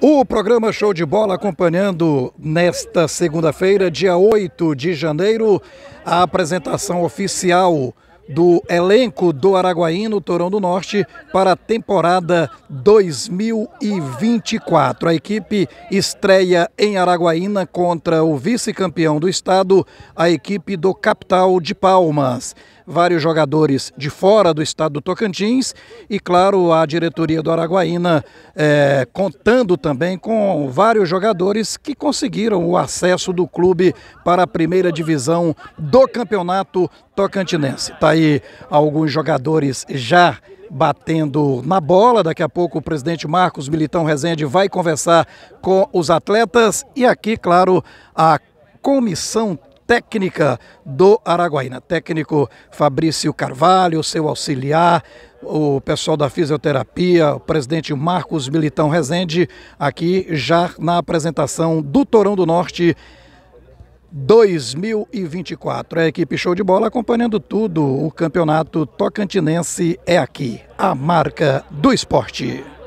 O programa Show de Bola acompanhando nesta segunda-feira, dia 8 de janeiro, a apresentação oficial do elenco do Araguaí no Torão do Norte para a temporada 2024. A equipe estreia em Araguaína contra o vice-campeão do estado, a equipe do Capital de Palmas vários jogadores de fora do estado do Tocantins e, claro, a diretoria do Araguaína é, contando também com vários jogadores que conseguiram o acesso do clube para a primeira divisão do campeonato tocantinense. Está aí alguns jogadores já batendo na bola. Daqui a pouco o presidente Marcos Militão Rezende vai conversar com os atletas e aqui, claro, a comissão técnica do Araguaína. Técnico Fabrício Carvalho, seu auxiliar, o pessoal da fisioterapia, o presidente Marcos Militão Rezende, aqui já na apresentação do Torão do Norte 2024. É a equipe show de bola acompanhando tudo. O campeonato tocantinense é aqui, a marca do esporte.